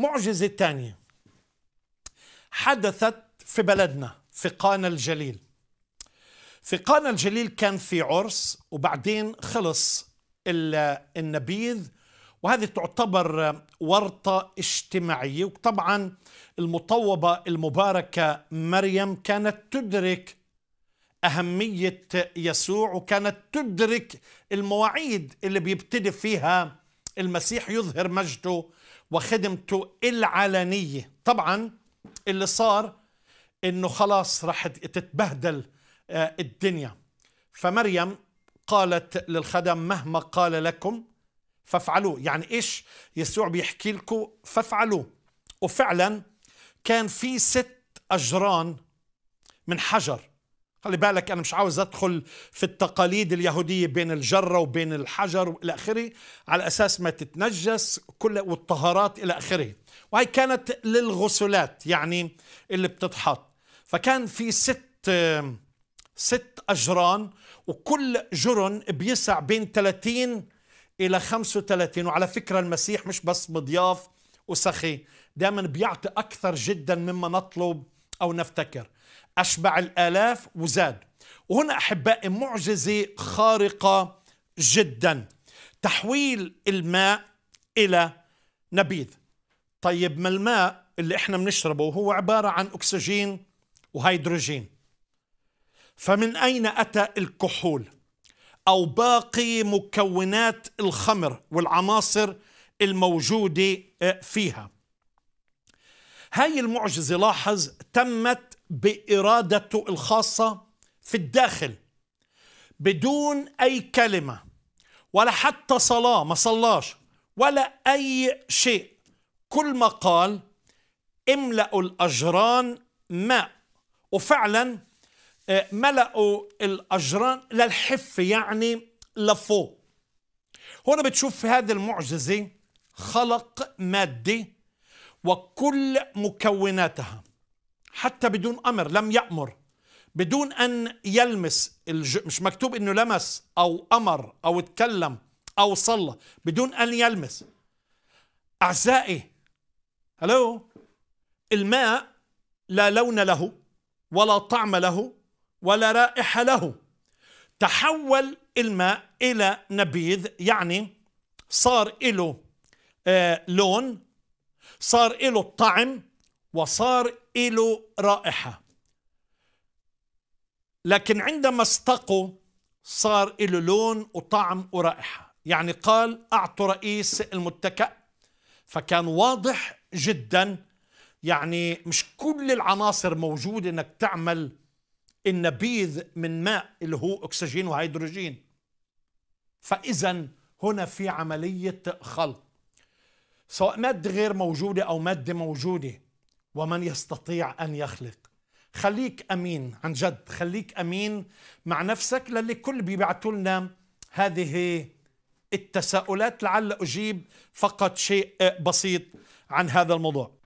المعجزة الثانية حدثت في بلدنا في قانا الجليل في قانا الجليل كان في عرس وبعدين خلص النبيذ وهذه تعتبر ورطة اجتماعية وطبعا المطوبة المباركة مريم كانت تدرك أهمية يسوع وكانت تدرك المواعيد اللي بيبتدي فيها المسيح يظهر مجده وخدمته العلنية طبعا اللي صار انه خلاص راح تتبهدل آه، الدنيا فمريم قالت للخدم مهما قال لكم فافعلوه يعني ايش يسوع بيحكي لكم فافعلوه وفعلا كان في ست اجران من حجر خلي بالك أنا مش عاوز أدخل في التقاليد اليهودية بين الجرة وبين الحجر وإلى آخره على أساس ما تتنجس كل والطهارات إلى آخره وهي كانت للغسلات يعني اللي بتتحط فكان في ست ست أجران وكل جرن بيسع بين 30 إلى 35 وعلى فكرة المسيح مش بس مضياف وسخي دائما بيعطي أكثر جدا مما نطلب أو نفتكر أشبع الآلاف وزاد وهنا أحبائي معجزة خارقة جدا تحويل الماء إلى نبيذ طيب ما الماء اللي احنا بنشربه هو عبارة عن أكسجين وهيدروجين فمن أين أتى الكحول أو باقي مكونات الخمر والعناصر الموجودة آه، فيها هاي المعجزة لاحظ تمت بإرادته الخاصة في الداخل بدون أي كلمة ولا حتى صلاة ما صلاش ولا أي شيء كل ما قال املأوا الأجران ماء وفعلا آه، ملأوا الأجران للحفة يعني لفوق هنا بتشوف في هذه المعجزة خلق مادي وكل مكوناتها حتى بدون امر لم يامر بدون ان يلمس الج... مش مكتوب انه لمس او امر او اتكلم او صلى بدون ان يلمس اعزائي هلو الماء لا لون له ولا طعم له ولا رائحه له تحول الماء الى نبيذ يعني صار له آه لون صار له الطعم وصار له رائحة لكن عندما استقوا صار له لون وطعم ورائحة يعني قال أعطوا رئيس المتكأ فكان واضح جدا يعني مش كل العناصر موجودة انك تعمل النبيذ من ماء اللي هو أكسجين وهيدروجين فإذا هنا في عملية خلق سواء مادة غير موجودة أو مادة موجودة ومن يستطيع أن يخلق خليك أمين عن جد خليك أمين مع نفسك للي كل بيبعتوا لنا هذه التساؤلات لعل أجيب فقط شيء بسيط عن هذا الموضوع